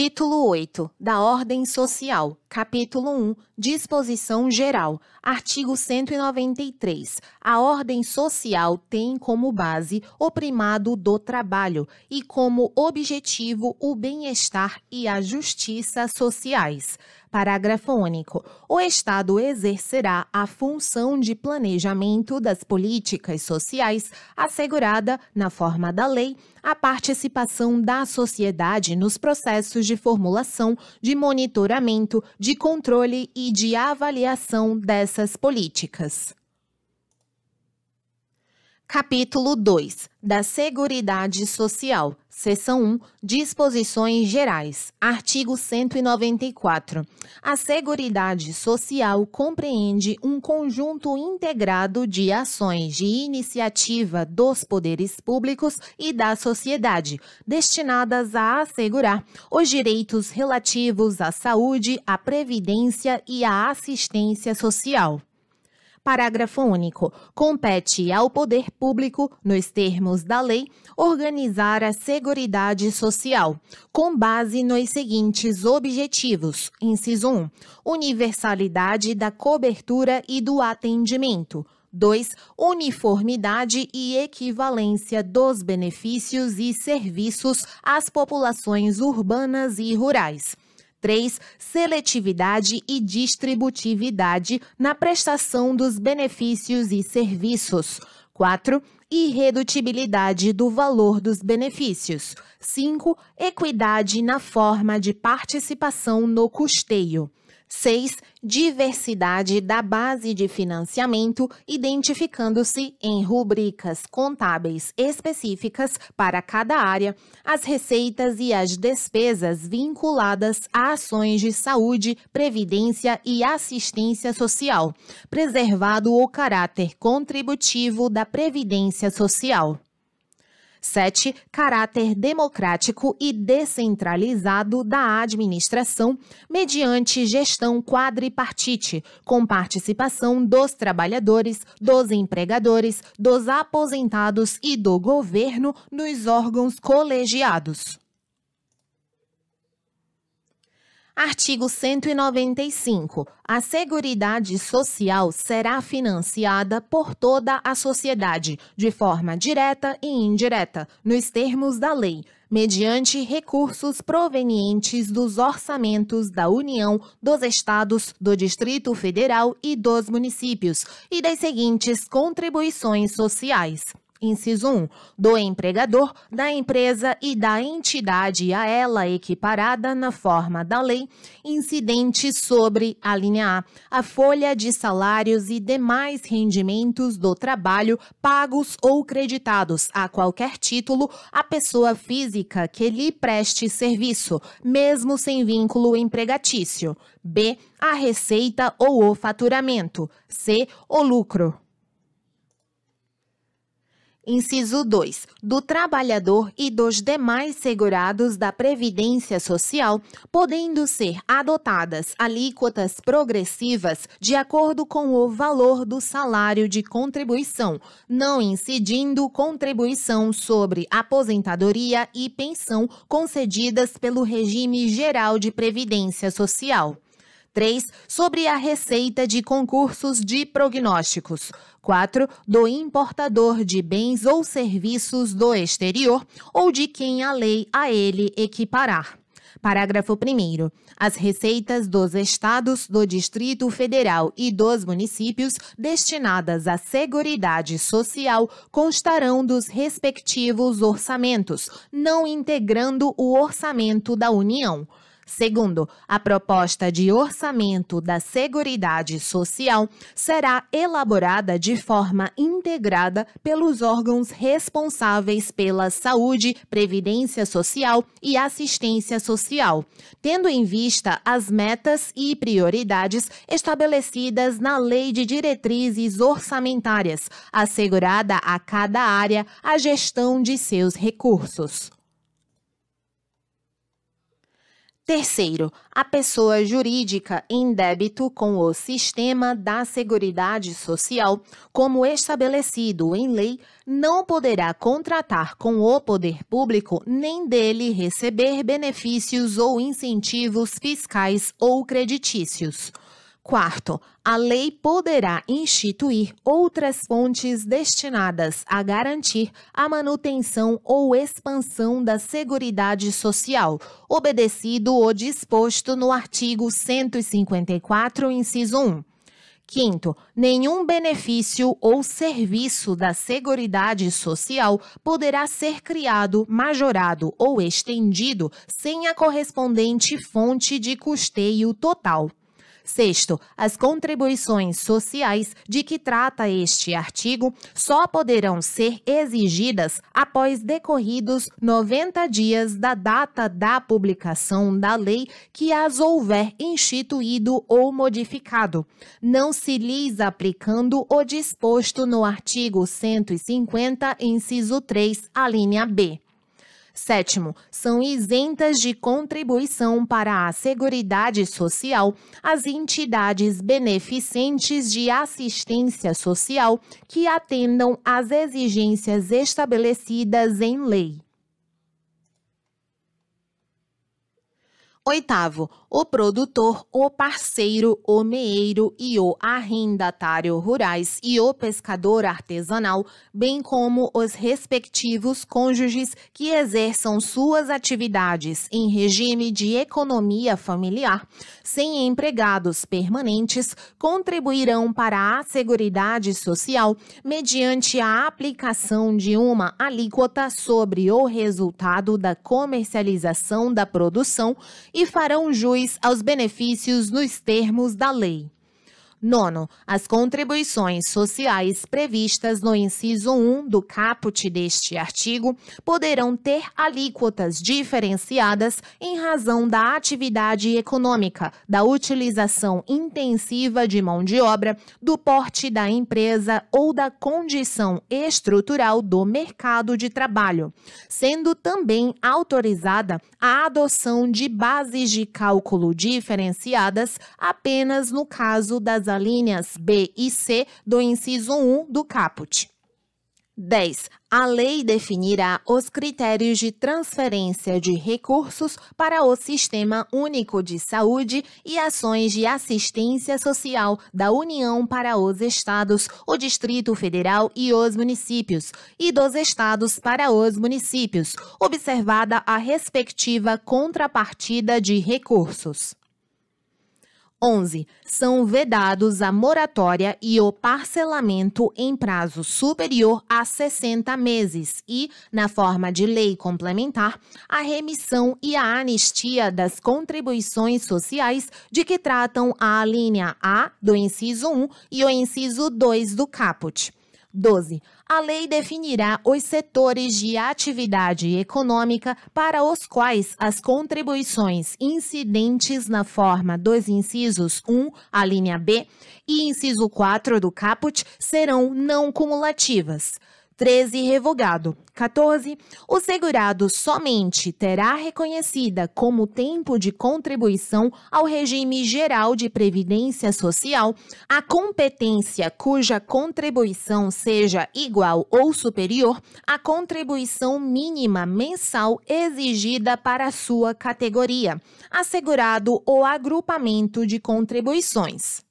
Título 8 da Ordem Social, Capítulo 1 Disposição Geral, Artigo 193. A ordem social tem como base o primado do trabalho e como objetivo o bem-estar e a justiça sociais. Parágrafo único. O Estado exercerá a função de planejamento das políticas sociais, assegurada, na forma da lei, a participação da sociedade nos processos de formulação, de monitoramento, de controle e de avaliação dessas políticas. Capítulo 2 da Seguridade Social, Seção 1, Disposições Gerais, artigo 194. A Seguridade Social compreende um conjunto integrado de ações de iniciativa dos poderes públicos e da sociedade, destinadas a assegurar os direitos relativos à saúde, à previdência e à assistência social. Parágrafo único. Compete ao poder público, nos termos da lei, organizar a Seguridade Social, com base nos seguintes objetivos: inciso 1, universalidade da cobertura e do atendimento. 2. Uniformidade e equivalência dos benefícios e serviços às populações urbanas e rurais. 3. Seletividade e distributividade na prestação dos benefícios e serviços. 4. Irredutibilidade do valor dos benefícios. 5. Equidade na forma de participação no custeio. 6. Diversidade da base de financiamento, identificando-se em rubricas contábeis específicas para cada área as receitas e as despesas vinculadas a ações de saúde, previdência e assistência social, preservado o caráter contributivo da previdência social. 7. Caráter democrático e descentralizado da administração, mediante gestão quadripartite, com participação dos trabalhadores, dos empregadores, dos aposentados e do governo nos órgãos colegiados. Artigo 195. A Seguridade Social será financiada por toda a sociedade, de forma direta e indireta, nos termos da lei, mediante recursos provenientes dos orçamentos da União, dos Estados, do Distrito Federal e dos municípios, e das seguintes contribuições sociais. Inciso 1. Do empregador, da empresa e da entidade a ela equiparada na forma da lei, incidente sobre a linha A, a folha de salários e demais rendimentos do trabalho pagos ou creditados a qualquer título à pessoa física que lhe preste serviço, mesmo sem vínculo empregatício. B. A receita ou o faturamento. C. O lucro. Inciso 2. Do trabalhador e dos demais segurados da Previdência Social, podendo ser adotadas alíquotas progressivas de acordo com o valor do salário de contribuição, não incidindo contribuição sobre aposentadoria e pensão concedidas pelo regime geral de Previdência Social. 3. Sobre a receita de concursos de prognósticos. 4. Do importador de bens ou serviços do exterior ou de quem a lei a ele equiparar. Parágrafo 1. As receitas dos estados, do Distrito Federal e dos municípios destinadas à Seguridade Social constarão dos respectivos orçamentos, não integrando o orçamento da União. Segundo, a proposta de orçamento da Seguridade Social será elaborada de forma integrada pelos órgãos responsáveis pela saúde, previdência social e assistência social, tendo em vista as metas e prioridades estabelecidas na Lei de Diretrizes Orçamentárias, assegurada a cada área a gestão de seus recursos. Terceiro, a pessoa jurídica em débito com o sistema da Seguridade Social, como estabelecido em lei, não poderá contratar com o poder público nem dele receber benefícios ou incentivos fiscais ou creditícios. Quarto, a lei poderá instituir outras fontes destinadas a garantir a manutenção ou expansão da Seguridade Social, obedecido o disposto no artigo 154, inciso 1. Quinto, nenhum benefício ou serviço da Seguridade Social poderá ser criado, majorado ou estendido sem a correspondente fonte de custeio total. Sexto, as contribuições sociais de que trata este artigo só poderão ser exigidas após decorridos 90 dias da data da publicação da lei que as houver instituído ou modificado, não se lhes aplicando o disposto no artigo 150, inciso 3, a linha B. Sétimo, são isentas de contribuição para a Seguridade Social as entidades beneficentes de assistência social que atendam às exigências estabelecidas em lei. Oitavo, o produtor, o parceiro, o meeiro e o arrendatário rurais e o pescador artesanal, bem como os respectivos cônjuges que exerçam suas atividades em regime de economia familiar, sem empregados permanentes, contribuirão para a Seguridade Social mediante a aplicação de uma alíquota sobre o resultado da comercialização da produção e farão jus aos benefícios nos termos da lei. Nono, as contribuições sociais previstas no inciso 1 do caput deste artigo poderão ter alíquotas diferenciadas em razão da atividade econômica, da utilização intensiva de mão de obra, do porte da empresa ou da condição estrutural do mercado de trabalho, sendo também autorizada a adoção de bases de cálculo diferenciadas apenas no caso das as alíneas B e C do inciso 1 do caput. 10. A lei definirá os critérios de transferência de recursos para o Sistema Único de Saúde e ações de assistência social da União para os Estados, o Distrito Federal e os municípios, e dos Estados para os municípios, observada a respectiva contrapartida de recursos. 11. São vedados a moratória e o parcelamento em prazo superior a 60 meses e, na forma de lei complementar, a remissão e a anistia das contribuições sociais de que tratam a linha A do inciso 1 e o inciso 2 do caput. 12. A lei definirá os setores de atividade econômica para os quais as contribuições incidentes na forma dos incisos 1, a linha B, e inciso 4 do caput serão não cumulativas. 13. Revogado. 14. O segurado somente terá reconhecida como tempo de contribuição ao regime geral de previdência social a competência cuja contribuição seja igual ou superior à contribuição mínima mensal exigida para sua categoria, assegurado o agrupamento de contribuições.